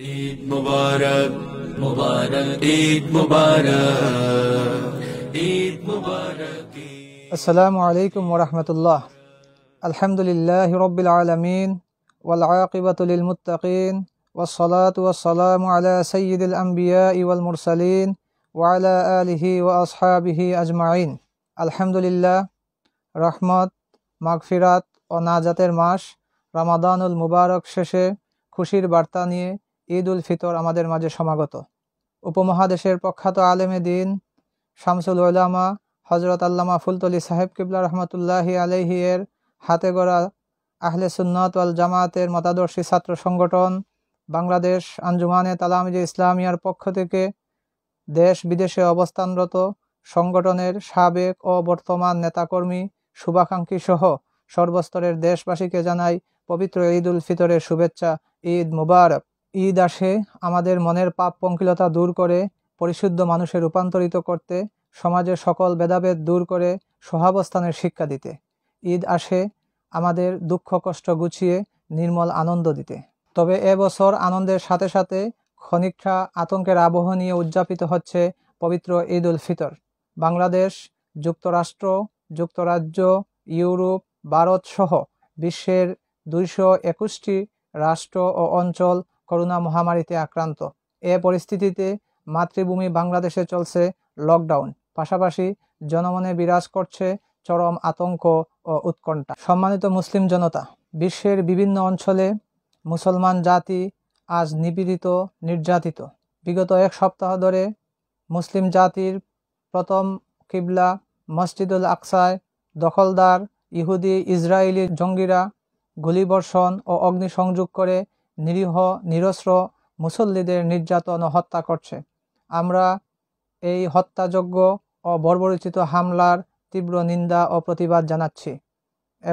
عيد مبارك مبارك عيد مبارك عيد مبارك السلام عليكم ورحمة الله الحمد لله رب العالمين والعاقبة للمتقين والصلاة والسلام على سيد الأنبياء والمرسلين وعلى آله وأصحابه أجمعين الحمد لله رحمة مغفرات ও الماش رمضان المبارك ششه শেষে খুশির বার্তা নিয়ে ঈদ উল ফিতর আমাদের মাঝে সমাগত উপমহাদেশের প্রখ্যাত আলেমে দিন শামসুল ওলামা হজরত আল্লামা ফুলতলি সাহেব কিবলা রহমতুল্লাহি আলহি এর হাতে গড়া আহলে সুন্নত আল জামাতের মতাদর্শী ছাত্র সংগঠন বাংলাদেশ আঞ্জুমানে তালামিজে ইসলামিয়ার পক্ষ থেকে দেশ বিদেশে অবস্থানরত সংগঠনের সাবেক ও বর্তমান নেতাকর্মী শুভাকাঙ্ক্ষী সহ সর্বস্তরের দেশবাসীকে জানাই পবিত্র ঈদ উল ফিতরের শুভেচ্ছা ঈদ মুবারক ঈদ আসে আমাদের মনের পাপ পঙ্কিলতা দূর করে পরিশুদ্ধ মানুষে রূপান্তরিত করতে সমাজের সকল ভেদাভেদ দূর করে সহাবস্থানের শিক্ষা দিতে ঈদ আসে আমাদের দুঃখ কষ্ট গুছিয়ে নির্মল আনন্দ দিতে তবে এবছর আনন্দের সাথে সাথে ক্ষণিকটা আতঙ্কের আবহ নিয়ে উদযাপিত হচ্ছে পবিত্র ঈদ উল ফিতর বাংলাদেশ যুক্তরাষ্ট্র যুক্তরাজ্য ইউরোপ ভারত সহ বিশ্বের দুইশো একুশটি রাষ্ট্র ও অঞ্চল করোনা মহামারীতে আক্রান্ত এ পরিস্থিতিতে মাতৃভূমি বাংলাদেশে চলছে লকডাউন পাশাপাশি জনমনে বিরাজ করছে চরম আতঙ্ক ও উৎকণ্ঠা সম্মানিত মুসলিম জনতা বিশ্বের বিভিন্ন অঞ্চলে মুসলমান জাতি আজ নিপীড়িত নির্যাতিত বিগত এক সপ্তাহ ধরে মুসলিম জাতির প্রথম কিবলা মসজিদুল আকসায় দখলদার ইহুদি ইসরায়েলি জঙ্গিরা গুলিবর্ষণ ও অগ্নিসংযোগ করে নিরীহ নিরস্র মুসল্লিদের নির্যাতন ও হত্যা করছে আমরা এই হত্যাযোগ্য ও বর্বরচিত হামলার তীব্র নিন্দা ও প্রতিবাদ জানাচ্ছি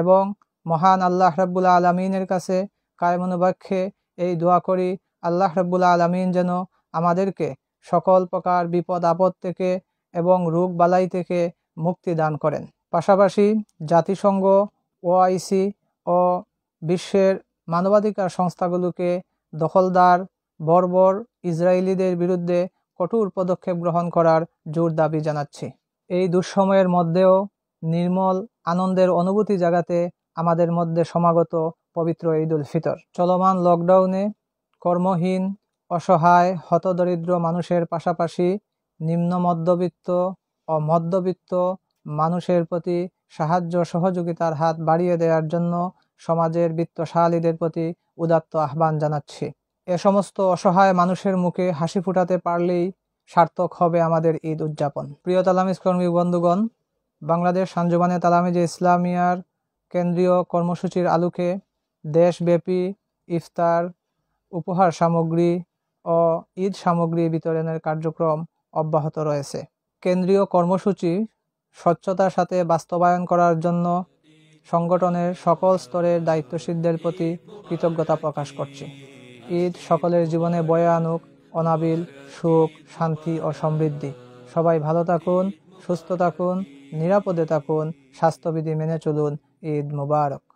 এবং মহান আল্লাহ রাব্বুল আলমিনের কাছে কায়মনুবাক্ষে এই দোয়া করি আল্লাহ রাব্বুল আলমিন যেন আমাদেরকে সকল প্রকার বিপদ আপদ থেকে এবং রোগ বালাই থেকে মুক্তি দান করেন পাশাপাশি জাতিসংঘ ওআইসি ও বিশ্বের মানবাধিকার সংস্থাগুলোকে দখলদার বর্বর ইসরায়েলিদের বিরুদ্ধে কঠোর পদক্ষেপ গ্রহণ করার জোর দাবি জানাচ্ছি এই দুঃসময়ের মধ্যেও নির্মল আনন্দের অনুভূতি জাগাতে আমাদের মধ্যে সমাগত পবিত্র ঈদুল ফিতর চলমান লকডাউনে কর্মহীন অসহায় হতদরিদ্র মানুষের পাশাপাশি নিম্ন মধ্যবিত্ত ও মধ্যবিত্ত মানুষের প্রতি সাহায্য সহযোগিতার হাত বাড়িয়ে দেওয়ার জন্য সমাজের বিত্তশালীদের প্রতি উদাত্ত আহ্বান জানাচ্ছি এ সমস্ত অসহায় মানুষের মুখে হাসি ফুটাতে পারলেই সার্থক হবে আমাদের ঈদ উদযাপন প্রিয় তালামিজ কর্মী বন্ধুগণ বাংলাদেশ সাঞ্জুবানে তালামিজে ইসলামিয়ার কেন্দ্রীয় কর্মসূচির আলোকে দেশব্যাপী ইফতার উপহার সামগ্রী ও ঈদ সামগ্রী বিতরণের কার্যক্রম অব্যাহত রয়েছে কেন্দ্রীয় কর্মসূচি স্বচ্ছতার সাথে বাস্তবায়ন করার জন্য সংগঠনের সকল স্তরের দায়িত্বশীলদের প্রতি কৃতজ্ঞতা প্রকাশ করছি ঈদ সকলের জীবনে বয়ে আনুক অনাবিল সুখ শান্তি ও সমৃদ্ধি সবাই ভালো থাকুন সুস্থ থাকুন নিরাপদে থাকুন স্বাস্থ্যবিধি মেনে চলুন ঈদ মুবারক